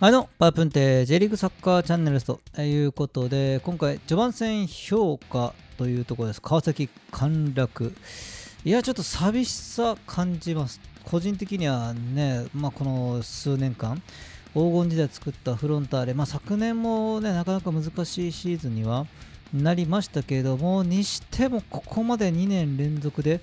はいどうも、パープンテ J リーグサッカーチャンネルということで、今回、序盤戦評価というところです。川崎陥落。いや、ちょっと寂しさ感じます。個人的にはね、まあ、この数年間、黄金時代作ったフロンターレ、まあ、昨年もね、なかなか難しいシーズンにはなりましたけれども、にしてもここまで2年連続で、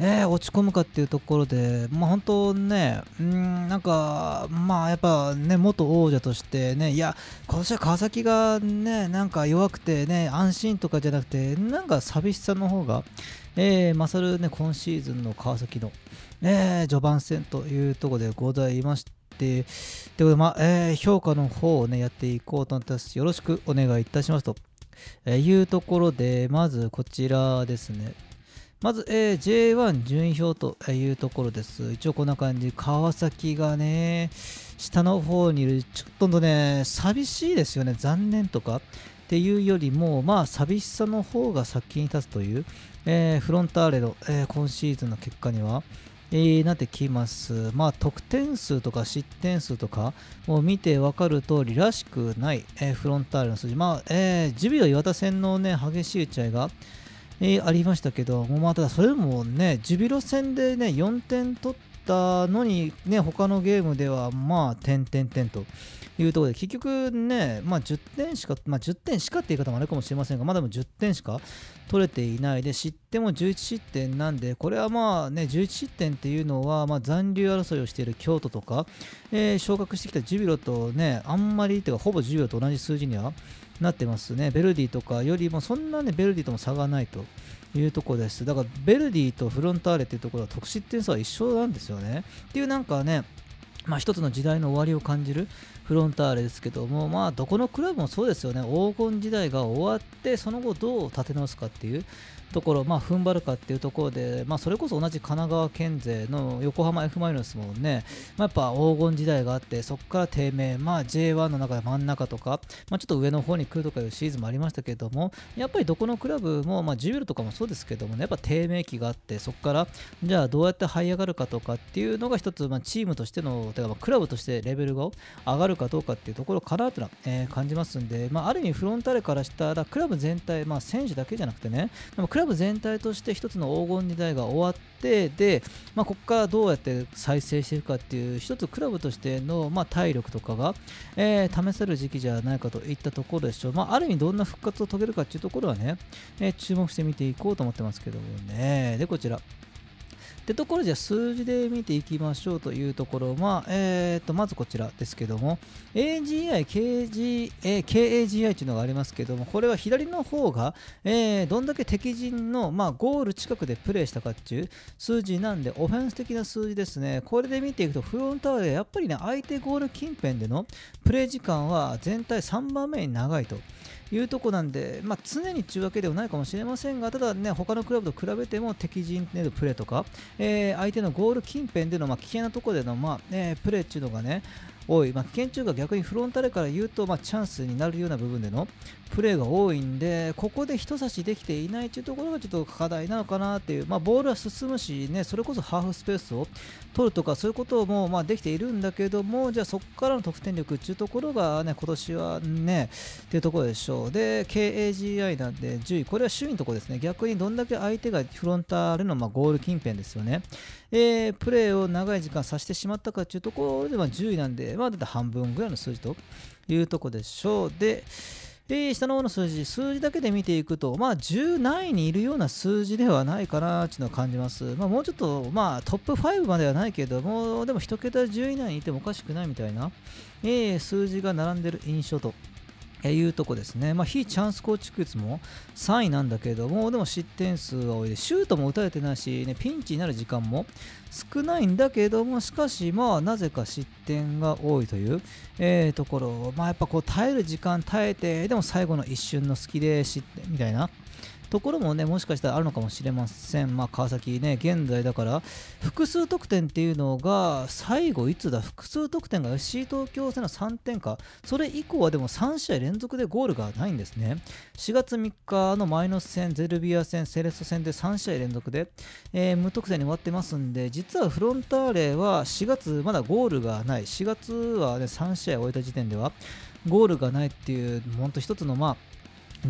えー、落ち込むかっていうところで、まあ、本当ね、んなんか、まあ、やっぱね、元王者としてね、いや、今年は川崎がね、なんか弱くてね、安心とかじゃなくて、なんか寂しさの方が、えー、勝るね、今シーズンの川崎の、えー、序盤戦というところでございまして、ということで、まあ、えー、評価の方をね、やっていこうと思ってます。よろしくお願いいたしますと、えいうところで、まずこちらですね。まず、えー、J1 順位表というところです。一応こんな感じ。川崎がね、下の方にいる、ちょっとね、寂しいですよね。残念とか。っていうよりも、まあ、寂しさの方が先に立つという、えー、フロンターレの、えー、今シーズンの結果には、えー、なってきます。まあ、得点数とか失点数とかを見て分かる通りらしくない、えー、フロンターレの数字。まあ、えー、ジュビロ岩田戦のね、激しい打ち合いが、えー、ありましたけども、まあ、ただそれもね、ジュビロ戦でね、4点取ったのに、ね、他のゲームでは、まあ、点点点というところで、結局ね、まあ、10点しか、まあ、10点しかって言い方もあるかもしれませんが、まあ、10点しか取れていないで、失点も11失点なんで、これはまあね、11失点っていうのは、まあ、残留争いをしている京都とか、えー、昇格してきたジュビロとね、あんまり、か、ほぼジュビロと同じ数字には、なってますね。ベルディとかよりも、そんなね、ベルディとも差がないというところです。だから、ベルディとフロンターレっていうところは得失点差は一緒なんですよね。っていうなんかね、まあ、一つの時代の終わりを感じるフロンターレですけども、まあ、どこのクラブもそうですよね、黄金時代が終わって、その後どう立て直すかっていうところ、まあ、踏ん張るかっていうところで、まあ、それこそ同じ神奈川県勢の横浜 F・ マイノスもね、まあ、やっぱ黄金時代があって、そこから低迷、まあ、J1 の中で真ん中とか、まあ、ちょっと上の方に来るとかいうシーズンもありましたけれども、やっぱりどこのクラブも、まあ、ジュビルとかもそうですけどもね、やっぱ低迷期があって、そこからじゃあどうやって這い上がるかとかっていうのが一つ、まあ、チームとしての、てかまあクラブとしてレベルが上がるるかどうかっていうところかなとは、えー、感じますんで、まあ、ある意味フロンターレからしたらクラブ全体、まあ、選手だけじゃなくてねでもクラブ全体として1つの黄金時代が終わってで、まあ、ここからどうやって再生していくかっていう1つクラブとしての、まあ、体力とかが、えー、試せる時期じゃないかといったところでしょう、まあ、ある意味どんな復活を遂げるかっていうところはね、えー、注目して見ていこうと思ってますけどもねでこちらてところじゃ数字で見ていきましょうというところ、まあえー、とまずこちらですけども AGI、KG KAGI というのがありますけどもこれは左の方が、えー、どんだけ敵陣の、まあ、ゴール近くでプレーしたかっいう数字なんでオフェンス的な数字ですねこれで見ていくとフロンターでやっぱりね相手ゴール近辺でのプレー時間は全体3番目に長いと。いうとこなんで、まあ、常にというわけではないかもしれませんが、ただね、他のクラブと比べても敵陣でのプレーとか、えー、相手のゴール近辺でのま危険なところでのまあ、えー、プレーっていうのがね、多い、まあ、危険中が逆にフロンターレから言うと、まあ、チャンスになるような部分でのプレーが多いんで、ここで人差しできていないというところがちょっと課題なのかなっていう、まあ、ボールは進むし、ね、それこそハーフスペースを取るとか、そういうこともまあできているんだけども、じゃあそこからの得点力っていうところがね、今年はね、っていうところでしょう。で、KAGI なんで10位、これは首位のところですね、逆にどんだけ相手がフロンターレのまあゴール近辺ですよね。えー、プレーを長い時間させてしまったかというところで、まあ、10位なんで、まあ、だい半分ぐらいの数字というとこでしょう。で、えー、下の方の数字、数字だけで見ていくと、まあ、10何位にいるような数字ではないかなというのを感じます。まあ、もうちょっと、まあ、トップ5まではないけども、でも1桁10位以内にいてもおかしくないみたいな、えー、数字が並んでる印象というとこですね、まあ、非チャンス構築率も3位なんだけれども、でも失点数は多いで、シュートも打たれてないし、ね、ピンチになる時間も少ないんだけれども、しかし、まあ、なぜか失点が多いという、えー、ところ、まあ、やっぱこう耐える時間、耐えて、でも最後の一瞬の隙で失点みたいな。ところもねもしかしたらあるのかもしれません、まあ、川崎ね現在だから複数得点っていうのが最後いつだ複数得点が FC 東京戦の3点かそれ以降はでも3試合連続でゴールがないんですね4月3日のマイナス戦ゼルビア戦セレッソ戦で3試合連続で、えー、無得点に終わってますんで実はフロンターレは4月まだゴールがない4月はね3試合終えた時点ではゴールがないっていう、本当一つの、まあ、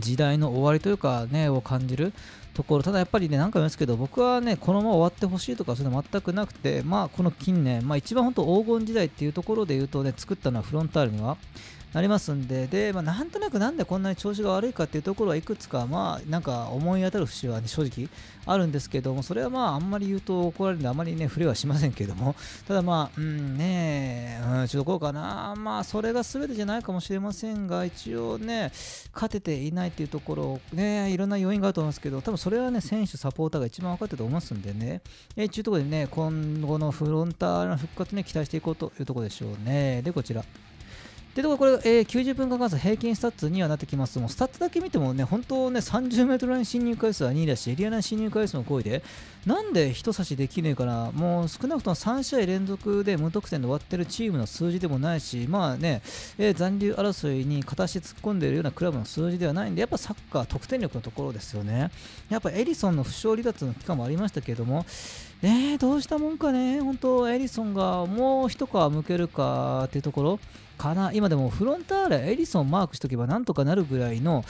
時代の終わりというかねを感じるところただやっぱりね何回も言うんですけど僕はねこのまま終わってほしいとかそういうの全くなくてまあこの近年まあ一番本当黄金時代っていうところで言うとね作ったのはフロンターレにはなりますんで、で、まあ、なんとなくなんでこんなに調子が悪いかっていうところはいくつか、まあ、なんか思い当たる節は、ね、正直あるんですけども、それはまあ、あんまり言うと怒られるんで、あまりね、触れはしませんけども、ただまあ、うんね、うん、ちょっとこうかな、まあ、それが全てじゃないかもしれませんが、一応ね、勝てていないっていうところ、ね、いろんな要因があると思うんですけど、多分それはね、選手、サポーターが一番分かってると思いますんでね、えー、ちゅうところでね、今後のフロンターの復活に、ね、期待していこうというところでしょうね。で、こちら。でとこれ、えー、90分間換平均スタッツにはなってきますもうスタッツだけ見てもね本当ね 30m ライン侵入回数は2位だしエリア内侵入回数も5位でなんで人差しできねえかなもう少なくとも3試合連続で無得点で終わってるチームの数字でもないしまあね、えー、残留争いに片足突っ込んでいるようなクラブの数字ではないんでやっぱサッカー得点力のところですよねやっぱエリソンの負傷離脱の期間もありましたけれどもねどうしたもんかね、本当エリソンがもう一皮むけるかっていうところかな、今でもフロンターレ、エリソンマークしとけばなんとかなるぐらいの、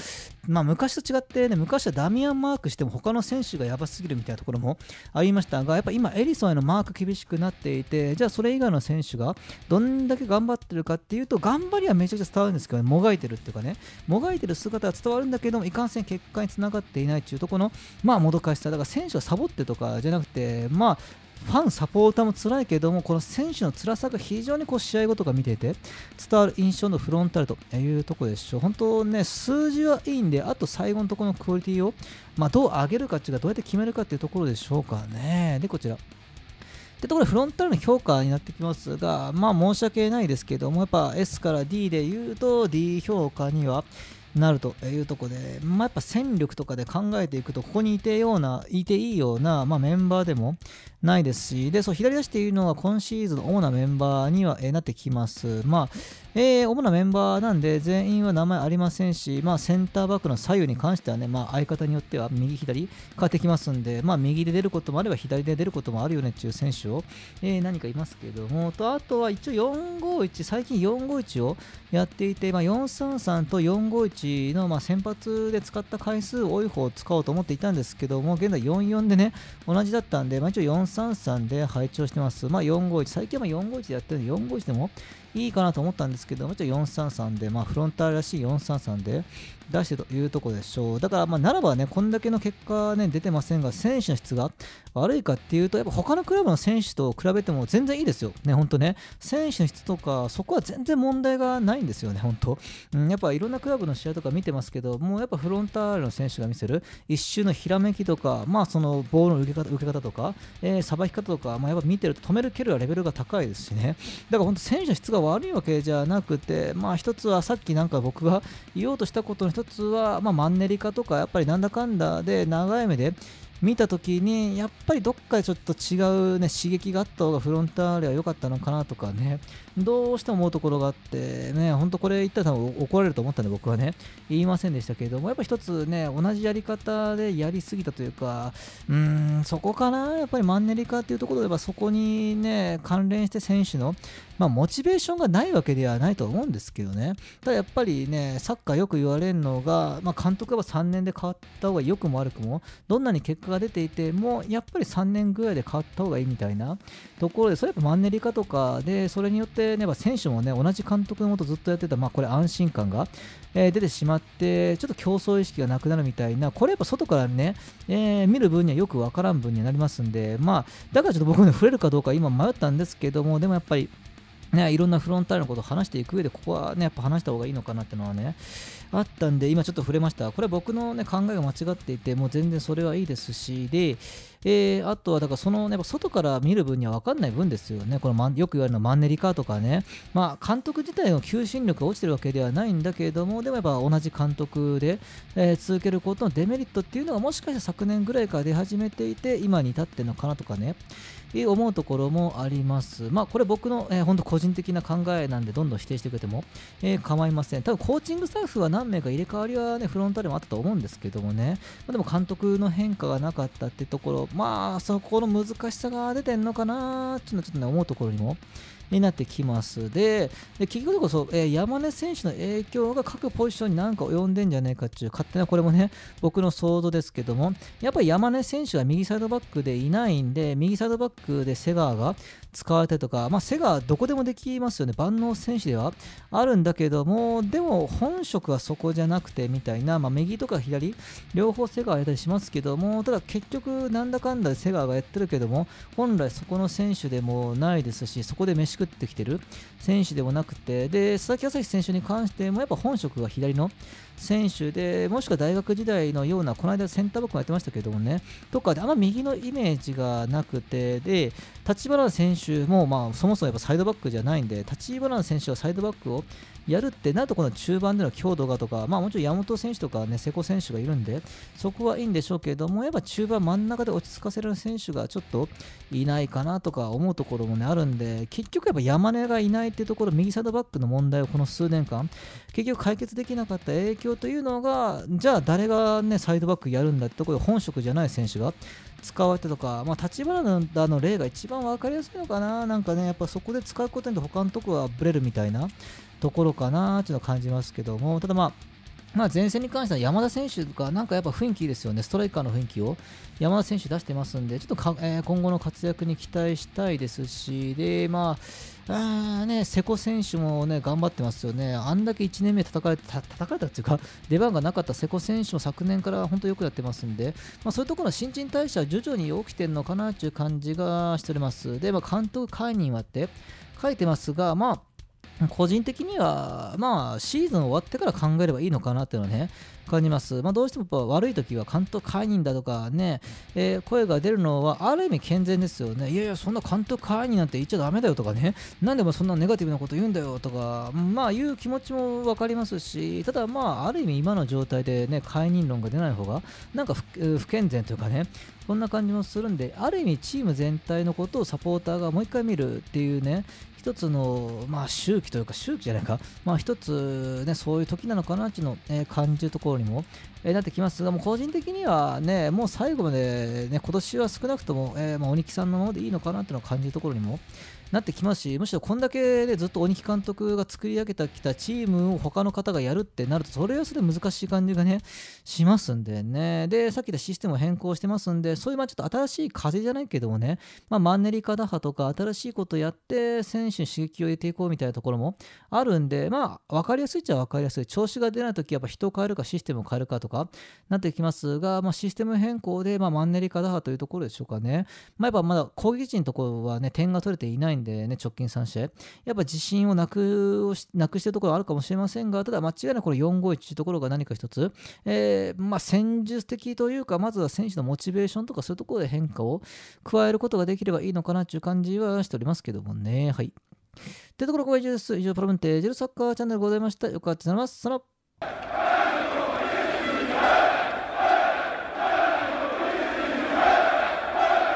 まあ、昔と違ってね、昔はダミアンマークしても他の選手がやばすぎるみたいなところもありましたが、やっぱ今、エリソンへのマーク厳しくなっていて、じゃあそれ以外の選手がどんだけ頑張ってるかっていうと、頑張りはめちゃくちゃ伝わるんですけど、ね、もがいてるっていうかね、もがいてる姿は伝わるんだけども、いかんせん結果につながっていないっていうところの、まあ、もどかしさ、だから選手をサボってとかじゃなくて、まあまあファン、サポーターも辛いけども、この選手の辛さが非常にこう試合後とか見ていて伝わる印象のフロンタルというところでしょう。本当ね、数字はいいんで、あと最後のところのクオリティを、まあ、どう上げるかっていうか、どうやって決めるかっていうところでしょうかね。で、こちら。で、ところでフロンタルの評価になってきますが、まあ申し訳ないですけども、やっぱ S から D で言うと D 評価にはなるというとこで、まあ、やっぱ戦力とかで考えていくと、ここにいてような、いていいような、まあ、メンバーでもないですし、で、そう、左足っていうのは今シーズンの主なメンバーには、えなってきます。まあ、えー、主なメンバーなんで全員は名前ありませんし、まあ、センターバックの左右に関してはね、まあ、相方によっては右左変わってきますんで、まあ、右で出ることもあれば左で出ることもあるよねっていう選手を、えー、何かいますけどもとあとは一応451最近451をやっていて、まあ、433と451の、まあ、先発で使った回数多い方を使おうと思っていたんですけども現在44でね同じだったんで、まあ、一応433で配置をしてます、まあ、451最近は451でやってるんで451でもいいかなと思ったんですけども、ちろん433で、まあ、フロンターらしい433で出してというとこでしょう。だから、まあ、ならばね、こんだけの結果ね、出てませんが、選手の質が悪いかっていうと、やっぱ他のクラブの選手と比べても全然いいですよ。ね、本当ね。選手の質とか、そこは全然問題がないんですよね、本当。うん、やっぱいろんなクラブの試合とか見てますけど、もうやっぱフロンターレの選手が見せる一瞬のひらめきとか、まあそのボールの受け方受け方とか、えー、さばき方とか、まあ、やっぱ見てると止める蹴るはレベルが高いですしね。だから本当選手の質が悪いわけじゃなくて、まあ一つはさっきなんか僕が言おうとしたことの一つは、まあ、マンネリ化とか、やっぱりなんだかんだで長い目で見た時にやっぱりどっかでちょっと違うね刺激があった方がフロンターレは良かったのかなとかねどうしても思うところがあってね本当これ言ったら多分怒られると思ったんで僕はね言いませんでしたけれどもやっぱ一つね同じやり方でやりすぎたというかうーんそこかなやっぱりマンネリ化っていうところではそこにね関連して選手のまあ、モチベーションがないわけではないと思うんですけどね、ただやっぱりね、サッカーよく言われるのが、まあ、監督は3年で変わった方が良くも悪くも、どんなに結果が出ていても、やっぱり3年ぐらいで変わった方がいいみたいなところで、それやっぱマンネリ化とかで、それによってってねば選手もね同じ監督のもとずっとやってた、まあ、これ安心感が、えー、出てしまってちょっと競争意識がなくなるみたいなこれやっぱ外からね、えー、見る分にはよく分からん分にはなりますんで、まあ、だからちょっと僕も、ね、触れるかどうか今迷ったんですけどもでもやっぱりね、いろんなフロンターレのことを話していく上で、ここはね、やっぱ話した方がいいのかなってのはね、あったんで、今ちょっと触れました。これは僕の、ね、考えが間違っていて、もう全然それはいいですし、で、えー、あとは、だからその、ね、外から見る分には分かんない分ですよね。このよく言われるのマンネリ化とかね、まあ、監督自体の求心力が落ちてるわけではないんだけれども、でもやっぱ同じ監督で、えー、続けることのデメリットっていうのが、もしかしたら昨年ぐらいから出始めていて、今に至ってるのかなとかね、思うところもあります。まあ、これ僕の、えー、本当個人的な考えなんで、どんどん否定してくれても、えー、構いません。多分コーチングスタッフは何名が入れ替わりはね、フロンターレもあったと思うんですけどもね、まあ、でも監督の変化がなかったってところ、まあ、そこの難しさが出てんのかなっていうのはちょっとね、思うところにもになってきますでで結局こそ、えー、山根選手の影響が各ポジションに何か及んでんじゃねえかっていう勝手なこれもね僕の想像ですけどもやっぱり山根選手は右サイドバックでいないんで右サイドバックで瀬川が使われたりとか、まあ、ガどこでもできますよね万能選手ではあるんだけどもでも本職はそこじゃなくてみたいな、まあ、右とか左両方背がやったりしますけどもただ結局なんだかんだセガがやってるけども本来そこの選手でもないですしそこで飯食ってきてる選手でもなくてで佐々木朝日選手に関してもやっぱ本職が左の選手でもしくは大学時代のようなこの間センターバックもやってましたけどもねとかであんま右のイメージがなくてで立花選手手も、まあ、そもそもやっぱサイドバックじゃないんで、立ちバラン選手はサイドバックをやるってなると、この中盤での強度がとか、まあ、もちろん山本選手とか、ね、瀬古選手がいるんで、そこはいいんでしょうけれども、やっぱ中盤真ん中で落ち着かせる選手がちょっといないかなとか思うところも、ね、あるんで、結局やっぱ山根がいないっていうところ、右サイドバックの問題をこの数年間、結局解決できなかった影響というのが、じゃあ誰が、ね、サイドバックやるんだってところで、本職じゃない選手が。使われたとか、まあ、立花の例が一番分かりやすいのかな、なんかね、やっぱそこで使うことによって他のとこはブレるみたいなところかなっていうのは感じますけども、ただまあ、まあ、前線に関しては山田選手がなんかやっぱ雰囲気ですよね、ストライカーの雰囲気を山田選手出してますんで、ちょっとか、えー、今後の活躍に期待したいですし、で、まあ、あね、瀬古選手もね、頑張ってますよね、あんだけ1年目戦えた、かれたっていうか、出番がなかった瀬古選手も昨年から本当よくやってますんで、まあ、そういうところの新陳代謝は徐々に起きてるのかなという感じがしております。で、まあ、監督解任はって書いてますが、まあ、個人的には、まあ、シーズン終わってから考えればいいのかなっていうのはね、感じます。まあ、どうしても悪い時は監督解任だとかね、えー、声が出るのはある意味健全ですよね。いやいや、そんな監督解任なんて言っちゃだめだよとかね、なんでもそんなネガティブなこと言うんだよとか、まあ、言う気持ちも分かりますし、ただまあ、ある意味今の状態でね、解任論が出ない方が、なんか不健全というかね、そんな感じもするんで、ある意味チーム全体のことをサポーターがもう一回見るっていうね、一つの、まあ、周期というか、周期じゃないか、まあ、一つ、ね、そういう時なのかなっていうのを、えー、感じるところにも、えー、なってきますが、もう個人的にはね、もう最後まで、ね、今年は少なくとも、えー、まあ、鬼木さんのままでいいのかなっていうのを感じるところにも、なってきますしむしろこんだけでずっと鬼木監督が作り上げてきたチームを他の方がやるってなるとそれはそれ難しい感じがねしますんでねでさっき言ったシステムを変更してますんでそういうまあちょっと新しい風じゃないけどもね、まあ、マンネリ化打破とか新しいことやって選手に刺激を入れていこうみたいなところもあるんでまあ分かりやすいっちゃ分かりやすい調子が出ない時やっぱ人を変えるかシステムを変えるかとかなってきますが、まあ、システム変更で、まあ、マンネリ化打破というところでしょうかね、まあ、やっぱまだ攻撃陣のところはね点が取れていないんでで、ね、直近3試合、やっぱ自信をなくなくしてるところはあるかもしれませんが、ただ間違いなくこの451というところが何か一つ、えー、まあ、戦術的というか、まずは選手のモチベーションとかそういうところで変化を加えることができればいいのかなという感じはしておりますけどもね。はい。というところ、ここで以上です。以上、プロメンテージルサッカーチャンネルございました。よかったと思います。その